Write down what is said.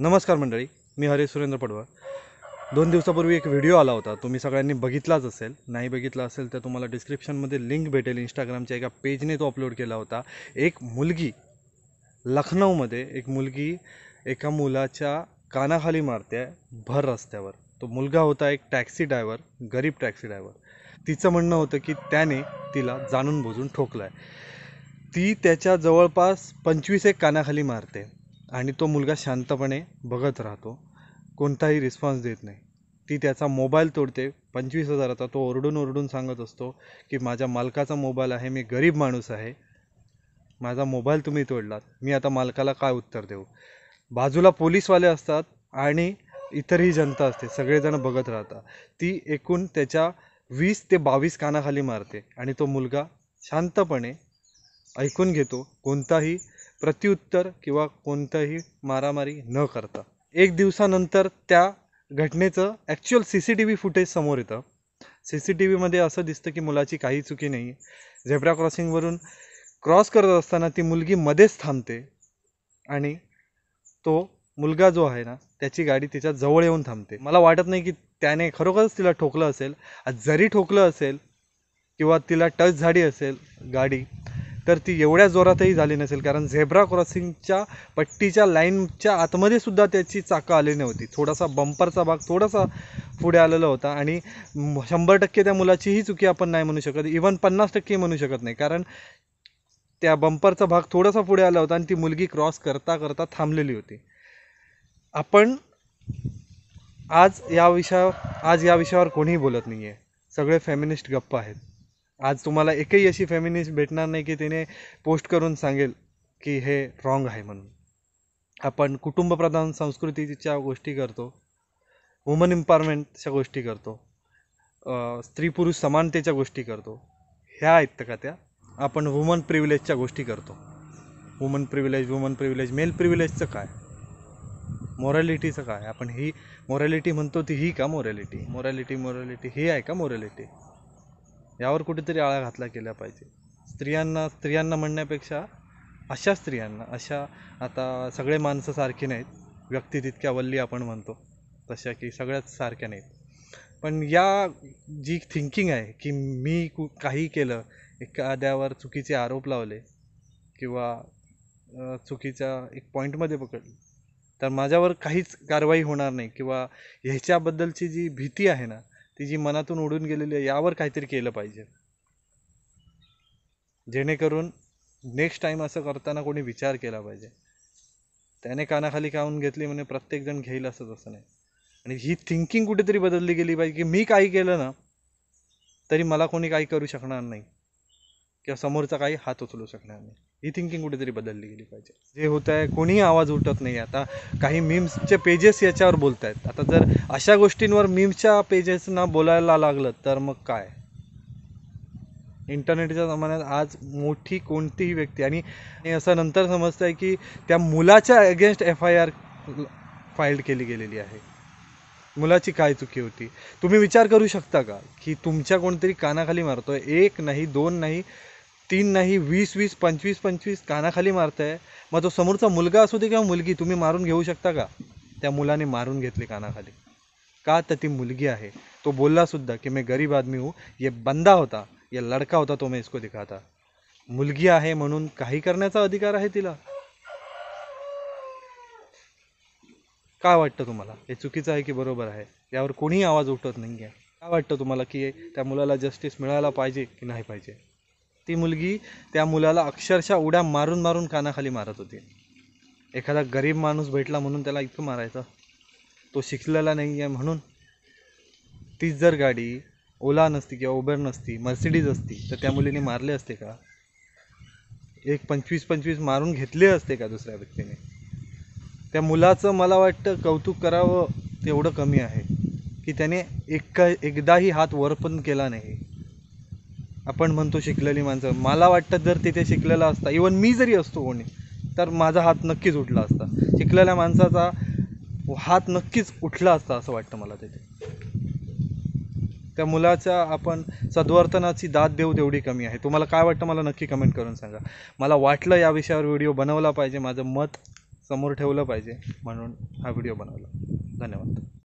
नमस्कार मंडळी मी हरे सुरेंद्र पडवा दोन दिवसापूर्वी एक व्हिडिओ आला होता तुम्ही सगळ्यांनी बघितलाच असेल नाही बघितला असेल तर तुम्हाला डिस्क्रिप्शनमध्ये लिंक भेटेल इंस्टाग्रामच्या एका पेजने तो अपलोड केला होता एक मुलगी लखनौमध्ये एक मुलगी एका मुलाच्या कानाखाली मारते भर रस्त्यावर तो मुलगा होता एक टॅक्सी ड्रायव्हर गरीब टॅक्सी ड्रायव्हर तिचं म्हणणं होतं की त्याने तिला जाणून बुजून ठोकलं आहे ती त्याच्या जवळपास पंचवीस एक कानाखाली मारते आणि तो मुलगा शांतपणे बघत राहतो कोणताही रिस्पॉन्स देत नाही ती त्याचा मोबाईल तोडते पंचवीस हजाराचा तो ओरडून ओरडून सांगत असतो की माझ्या मालकाचा मोबाईल आहे मी गरीब माणूस आहे माझा मोबाईल तुम्ही तोडलात मी आता मालकाला काय उत्तर देऊ बाजूला पोलीसवाले असतात आणि इतरही जनता असते सगळेजण बघत राहतात ती एकूण त्याच्या वीस ते बावीस कानाखाली मारते आणि तो मुलगा शांतपणे ऐकून घेतो कोणताही प्रत्युत्तर किंवा कोणतंही मारामारी न करता एक दिवसानंतर त्या घटनेचं actual C C T V footage समोर येतं सी सी टी व्हीमध्ये असं दिसतं की मुलाची काही चुकी नाही आहे झेब्रा क्रॉसिंगवरून क्रॉस करत असताना ती मुलगी मध्येच थांबते आणि तो मुलगा जो आहे ना त्याची गाडी तिच्या जवळ येऊन थांबते मला वाटत नाही की त्याने खरोखरच तिला ठोकलं असेल जरी ठोकलं असेल किंवा तिला टच झाडी असेल गाडी तर ती एवढ्या जोरातही झाली नसेल कारण झेब्रा क्रॉसिंगच्या पट्टीच्या लाईनच्या आतमध्ये सुद्धा त्याची चाकं आली नव्हती थोडासा बंपरचा भाग थोडासा पुढे आलेला होता आणि शंभर टक्के त्या मुलाचीही चुकी आपण नाही म्हणू शकत इवन पन्नास टक्के म्हणू शकत नाही कारण त्या बंपरचा भाग थोडासा पुढे आला होता आणि ती मुलगी क्रॉस करता करता थांबलेली होती आपण आज या विषया आज या विषयावर कोणीही बोलत नाही आहे सगळे फेमिनिस्ट गप्प आहेत आज तुम्हाला एकही अशी फेमिनिस्ट भेटणार नाही की तिने पोस्ट करून सांगेल की हे रॉंग आहे म्हणून आपण कुटुंबप्रधान संस्कृतीच्या गोष्टी करतो वुमन इम्पॉवरमेंटच्या गोष्टी करतो स्त्री पुरुष समानतेच्या गोष्टी करतो ह्या आहेत का त्या आपण वुमन प्रिव्हिलेजच्या गोष्टी करतो woman privilege woman privilege male प्रिव्हिलेजचं काय मॉरॅलिटीचं काय आपण ही मॉरॅलिटी म्हणतो ती ही का मॉरॅलिटी मॉरॅलिटी मॉरॅलिटी ही आहे का मॉरॅलिटी यावर कुठेतरी आळा घातला केला पाहिजे स्त्रियांना स्त्रियांना म्हणण्यापेक्षा अशा स्त्रियांना अशा आता सगळे माणसं सारखी नाहीत व्यक्ती तितक्या वल्ली आपण म्हणतो तशा की सगळ्याच सारख्या नाहीत पण या जी थिंकिंग आहे की मी कु काही केलं एखाद्यावर चुकीचे आरोप लावले किंवा चुकीचा एक पॉईंटमध्ये पकडली तर माझ्यावर काहीच कारवाई होणार नाही किंवा ह्याच्याबद्दलची जी भीती आहे ना ती जी मनातून उडून गेलेली आहे यावर काहीतरी केलं पाहिजे जेणेकरून नेक्स्ट टाईम असं करताना कोणी विचार केला पाहिजे त्याने कानाखाली काहून घेतली म्हणजे जण घेईल असं असं नाही आणि ही थिंकिंग कुठेतरी बदलली गेली पाहिजे की मी काही केलं ना तरी मला कोणी काही करू शकणार नाही किंवा समोरचा काही हात उचलू शकणार नाही ही थिंकिंग कुठेतरी बदलली गेली पाहिजे जे होत आहे कोणीही आवाज उठत नाही आता काही मीम्सचे पेजेस याच्यावर बोलत आहेत आता जर अशा गोष्टींवर मीम्सच्या पेजेसना बोलायला लागलं तर मग काय इंटरनेटच्या जमान्यात आज मोठी कोणतीही व्यक्ती आणि असं नंतर समजतं आहे की त्या मुलाच्या against F I R filed केली गेलेली आहे मुलाची काय चुकी होती तुम्ही विचार करू शकता का की तुमच्या कोणतरी कानाखाली मारतोय एक नाही दोन नाही तीन नाही वीस वीस पंचवीस पंचवीस कानाखाली मारताय मग तो समोरचा मुलगा असू दे किंवा मुलगी तुम्ही मारून घेऊ शकता का त्या मुलाने मारून घेतली कानाखाली का तर ती मुलगी आहे तो बोलला सुद्धा की मी गरीब आदमी हूँ ये बंदा होता ये लडका होता तो मी इसको दिखाता मुलगी आहे म्हणून काही करण्याचा अधिकार आहे तिला काय वाटतं तुम्हाला हे चुकीचं आहे की बरोबर आहे यावर कोणीही आवाज उठवत नाही आहे काय वाटतं तुम्हाला की त्या मुलाला जस्टिस मिळायला पाहिजे की नाही पाहिजे ती मुलगी त्या मुलाला अक्षरशः उड्या मारून मारून कानाखाली मारत होती एखादा गरीब माणूस भेटला म्हणून त्याला इतकं मारायचं तो शिकलेला नाही आहे म्हणून तीच जर गाडी ओला नसती किंवा उबर नसती मर्सिडीज असती तर त्या मुलीने मारले असते का एक पंचवीस पंचवीस मारून घेतले असते का दुसऱ्या व्यक्तीने त्या मुलाचं मला वाटतं कौतुक करावं तेवढं कमी आहे की त्याने एक एकदाही हात वरपण केला नाही आपण म्हणतो शिकलेली माणसं मला वाटतं जर तिथे शिकलेला असता इवन मी जरी असतो कोणी तर माझा हात नक्कीच उठला असता शिकलेल्या माणसाचा हात नक्कीच उठला असता असं वाटतं मला तिथे त्या मुलाच्या आपण सद्वर्तनाची दाद देऊ तेवढी कमी आहे तुम्हाला काय वाटतं मला नक्की कमेंट करून सांगा मला वाटलं या विषयावर व्हिडिओ बनवला पाहिजे माझं मत समोर ठेवलं पाहिजे म्हणून हा व्हिडिओ बनवला धन्यवाद